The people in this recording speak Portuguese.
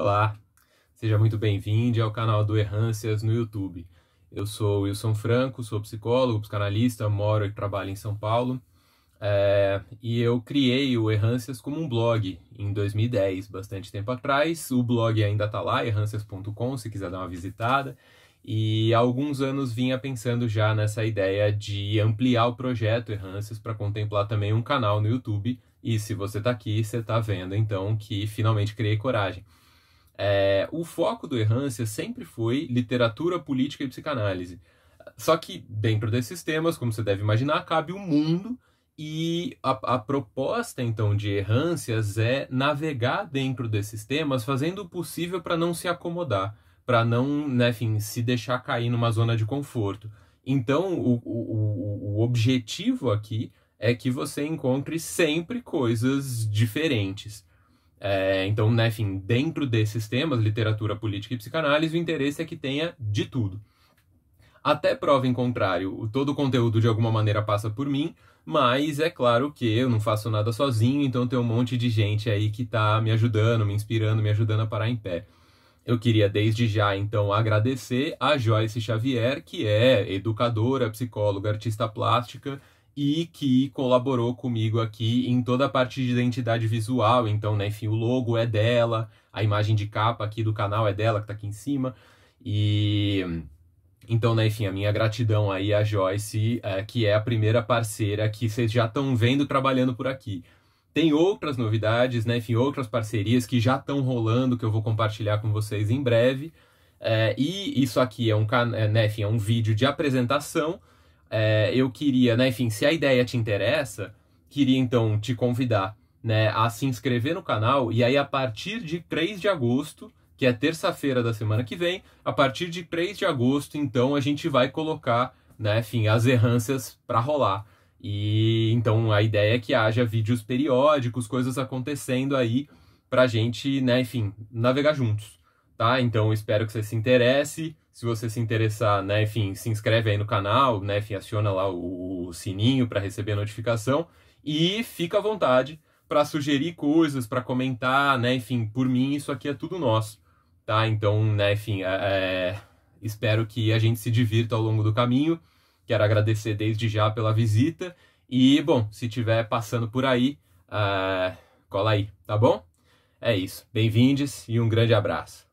Olá, seja muito bem-vindo ao canal do Errâncias no YouTube. Eu sou Wilson Franco, sou psicólogo, psicanalista, moro e trabalho em São Paulo. É, e eu criei o Errâncias como um blog em 2010, bastante tempo atrás. O blog ainda está lá, errâncias.com, se quiser dar uma visitada. E há alguns anos vinha pensando já nessa ideia de ampliar o projeto Errâncias para contemplar também um canal no YouTube. E se você está aqui, você está vendo então que finalmente criei coragem. É, o foco do Errância sempre foi literatura, política e psicanálise. Só que dentro desses temas, como você deve imaginar, cabe o mundo e a, a proposta então de Errâncias é navegar dentro desses temas, fazendo o possível para não se acomodar, para não, né, enfim, se deixar cair numa zona de conforto. Então, o, o, o objetivo aqui é que você encontre sempre coisas diferentes. É, então, né, enfim, dentro desses temas, literatura política e psicanálise, o interesse é que tenha de tudo. Até prova em contrário, todo o conteúdo de alguma maneira passa por mim, mas é claro que eu não faço nada sozinho, então tem um monte de gente aí que está me ajudando, me inspirando, me ajudando a parar em pé. Eu queria desde já então agradecer a Joyce Xavier, que é educadora, psicóloga, artista plástica, e que colaborou comigo aqui em toda a parte de identidade visual. Então, né, enfim, o logo é dela, a imagem de capa aqui do canal é dela, que está aqui em cima. E então, né, enfim, a minha gratidão aí à Joyce, é, que é a primeira parceira que vocês já estão vendo trabalhando por aqui. Tem outras novidades, né, enfim, outras parcerias que já estão rolando, que eu vou compartilhar com vocês em breve. É, e isso aqui é um, é, né, enfim, é um vídeo de apresentação é, eu queria, né, enfim, se a ideia te interessa, queria então te convidar né, a se inscrever no canal e aí a partir de 3 de agosto, que é terça-feira da semana que vem, a partir de 3 de agosto, então a gente vai colocar, né, enfim, as errâncias para rolar. E então a ideia é que haja vídeos periódicos, coisas acontecendo aí pra gente, né, enfim, navegar juntos tá? Então espero que você se interesse. Se você se interessar, né, enfim, se inscreve aí no canal, né, enfim, aciona lá o, o sininho para receber a notificação e fica à vontade para sugerir coisas, para comentar, né, enfim, por mim isso aqui é tudo nosso, tá? Então, né, enfim, é, é, espero que a gente se divirta ao longo do caminho. Quero agradecer desde já pela visita e, bom, se tiver passando por aí, é, cola aí, tá bom? É isso. Bem-vindes e um grande abraço.